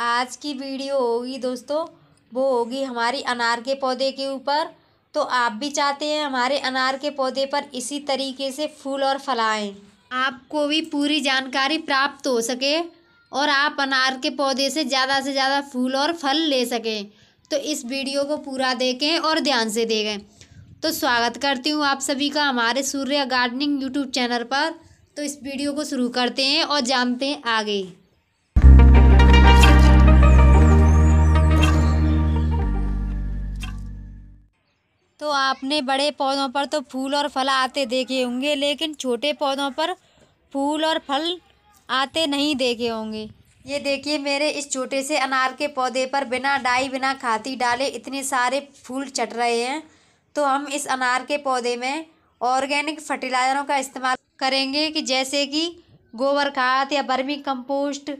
आज की वीडियो होगी दोस्तों वो होगी हमारी अनार के पौधे के ऊपर तो आप भी चाहते हैं हमारे अनार के पौधे पर इसी तरीके से फूल और फलाएँ आपको भी पूरी जानकारी प्राप्त हो सके और आप अनार के पौधे से ज़्यादा से ज़्यादा फूल और फल ले सकें तो इस वीडियो को पूरा देखें और ध्यान से देखें तो स्वागत करती हूँ आप सभी का हमारे सूर्य गार्डनिंग यूट्यूब चैनल पर तो इस वीडियो को शुरू करते हैं और जानते हैं आगे आपने बड़े पौधों पर तो फूल और फल आते देखे होंगे लेकिन छोटे पौधों पर फूल और फल आते नहीं देखे होंगे ये देखिए मेरे इस छोटे से अनार के पौधे पर बिना डाई बिना खाती डाले इतने सारे फूल चट रहे हैं तो हम इस अनार के पौधे में ऑर्गेनिक फर्टिलाइजरों का इस्तेमाल करेंगे कि जैसे कि गोबर खाद या बर्मी कंपोस्ट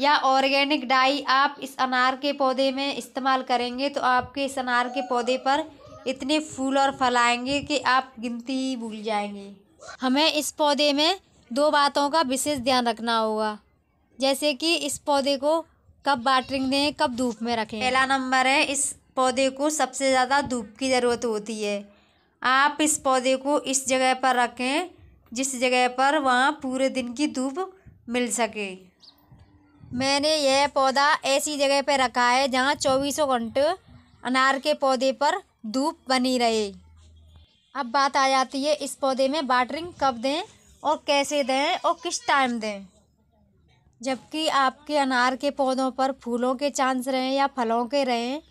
या ऑर्गेनिक डाई आप इस अनार के पौधे में इस्तेमाल करेंगे तो आपके इस अनार के पौधे पर इतने फूल और फल आएंगे कि आप गिनती ही भूल जाएंगे हमें इस पौधे में दो बातों का विशेष ध्यान रखना होगा जैसे कि इस पौधे को कब वाटरिंग दें कब धूप में रखें पहला नंबर है इस पौधे को सबसे ज़्यादा धूप की ज़रूरत होती है आप इस पौधे को इस जगह पर रखें जिस जगह पर वहाँ पूरे दिन की धूप मिल सके मैंने यह पौधा ऐसी जगह पर रखा है जहाँ चौबीसों घंटे अनार के पौधे पर धूप बनी रहे अब बात आ जाती है इस पौधे में वाटरिंग कब दें और कैसे दें और किस टाइम दें जबकि आपके अनार के पौधों पर फूलों के चांस रहें या फलों के रहें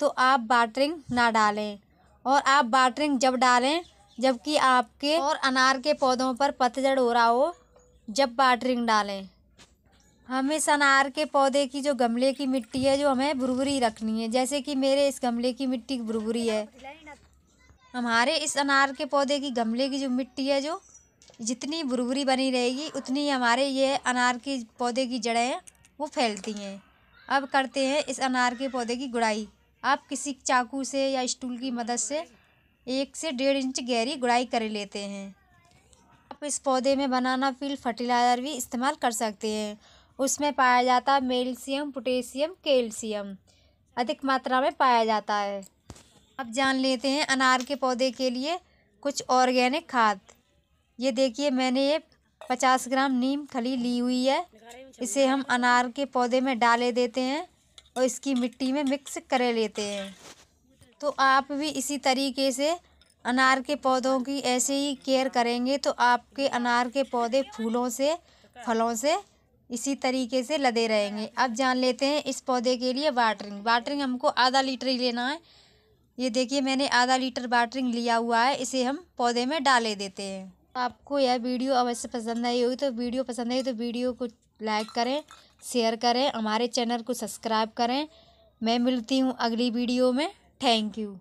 तो आप वाटरिंग ना डालें और आप वाटरिंग जब डालें जबकि आपके और अनार के पौधों पर पतझड़ हो रहा हो जब वाटरिंग डालें हमें सनार के पौधे की जो गमले की मिट्टी है जो हमें भुरभुरी रखनी है जैसे कि मेरे इस गमले की मिट्टी भुरभुरी है हमारे इस अनार के पौधे की गमले की जो मिट्टी है जो जितनी भुरभुरी बनी रहेगी उतनी हमारे ये अनार के पौधे की जड़ें वो फैलती हैं अब करते हैं इस अनार के पौधे की गुड़ाई आप किसी चाकू से या स्टूल की मदद से एक से डेढ़ इंच गहरी गुड़ाई कर लेते हैं आप इस पौधे में बनाना फील फर्टिलाइज़र भी इस्तेमाल कर सकते हैं उसमें पाया जाता है मेलसियम पोटेशियम कैल्शियम अधिक मात्रा में पाया जाता है अब जान लेते हैं अनार के पौधे के लिए कुछ ऑर्गेनिक खाद ये देखिए मैंने ये पचास ग्राम नीम खली ली हुई है इसे हम अनार के पौधे में डाले देते हैं और इसकी मिट्टी में मिक्स कर लेते हैं तो आप भी इसी तरीके से अनार के पौधों की ऐसे ही केयर करेंगे तो आपके अनार के पौधे फूलों से फलों से इसी तरीके से लदे रहेंगे अब जान लेते हैं इस पौधे के लिए वाटरिंग वाटरिंग हमको आधा लीटर ही लेना है ये देखिए मैंने आधा लीटर वाटरिंग लिया हुआ है इसे हम पौधे में डाले देते हैं आपको यह वीडियो अवश्य पसंद आई होगी तो वीडियो पसंद आई तो वीडियो को लाइक करें शेयर करें हमारे चैनल को सब्सक्राइब करें मैं मिलती हूँ अगली वीडियो में थैंक यू